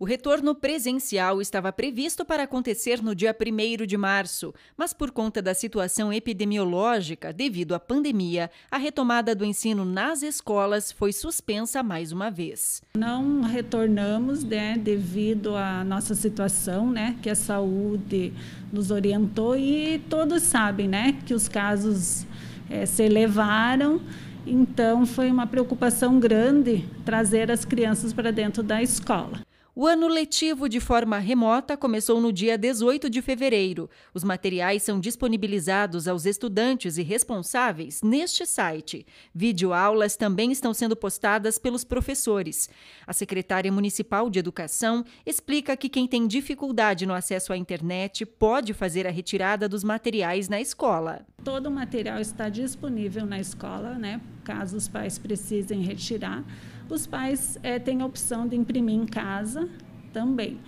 O retorno presencial estava previsto para acontecer no dia 1 de março, mas por conta da situação epidemiológica devido à pandemia, a retomada do ensino nas escolas foi suspensa mais uma vez. Não retornamos né, devido à nossa situação, né, que a saúde nos orientou e todos sabem né, que os casos é, se elevaram. Então, foi uma preocupação grande trazer as crianças para dentro da escola. O ano letivo de forma remota começou no dia 18 de fevereiro. Os materiais são disponibilizados aos estudantes e responsáveis neste site. Videoaulas também estão sendo postadas pelos professores. A secretária municipal de Educação explica que quem tem dificuldade no acesso à internet pode fazer a retirada dos materiais na escola. Todo o material está disponível na escola, né? caso os pais precisem retirar. Os pais é, têm a opção de imprimir em casa também.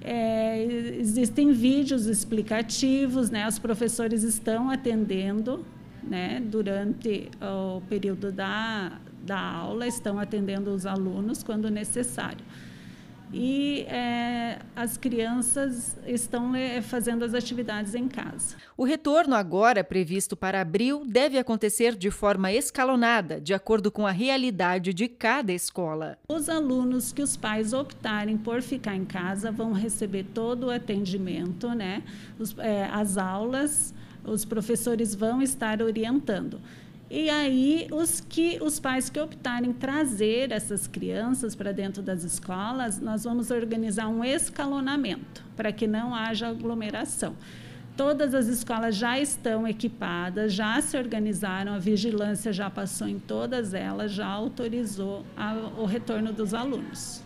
É, existem vídeos explicativos, né? os professores estão atendendo né? durante o período da, da aula, estão atendendo os alunos quando necessário e é, as crianças estão é, fazendo as atividades em casa. O retorno agora previsto para abril deve acontecer de forma escalonada, de acordo com a realidade de cada escola. Os alunos que os pais optarem por ficar em casa vão receber todo o atendimento, né? Os, é, as aulas, os professores vão estar orientando. E aí os que os pais que optarem trazer essas crianças para dentro das escolas, nós vamos organizar um escalonamento para que não haja aglomeração. Todas as escolas já estão equipadas, já se organizaram, a vigilância já passou em todas elas, já autorizou a, o retorno dos alunos.